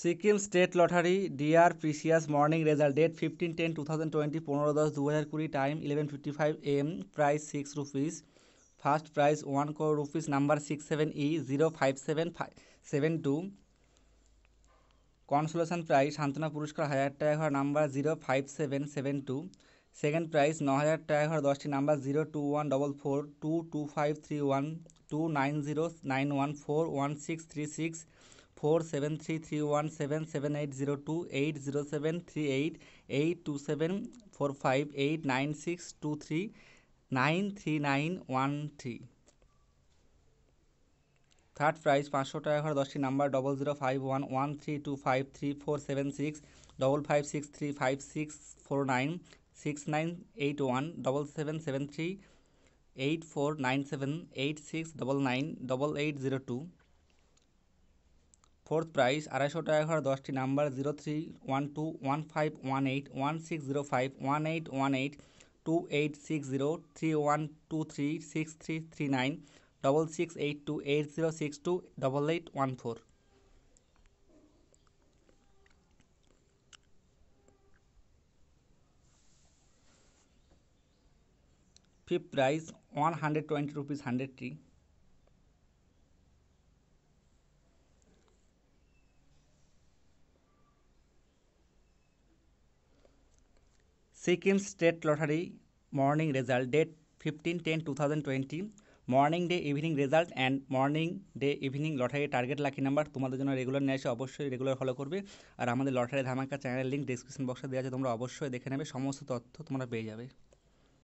Sikkim state lottery dear precious morning result date fifteen ten two thousand twenty পনেরো দশ দু হাজার কুড়ি time eleven fifty five M price six rupees first prize one crore rupees number six seven E zero five seven five seven two consolation prize সান্ত্বনা পুরস্কার হাজার টাকা ঘর number zero five seven seven two second prize ন হাজার টাকা ঘর দশটি number zero two one double four two two five three one two nine zero nine one four one six three six four seven three three one seven seven eight zero two eight zero seven three eight eight two seven four five eight nine six two three nine three nine one three third prize পাঁচশো টাকা করে দশটি number double zero five one one three two five three four seven six double five six three five six four nine six nine eight one double seven seven three eight four nine seven eight six double nine double eight zero two fourth price আড়াইশো টাকা দশটি number zero three one two one five one eight one six zero five one eight one eight two eight six zero three one two three six three three nine double six eight two eight zero six two double eight one four fifth price one hundred twenty rupees hundred three Sikkim state lottery morning result date fifteen ten two thousand twenty morning day evening result and morning day evening lottery target lucky number তোমাদের জন্য regular নিয়ে এসে অবশ্যই regular follow করবে আর আমাদের lottery ধামাকা চ্যানেলের link description বক্সে দেওয়া আছে তোমরা অবশ্যই দেখে নেবে সমস্ত তথ্য তোমরা পেয়ে যাবে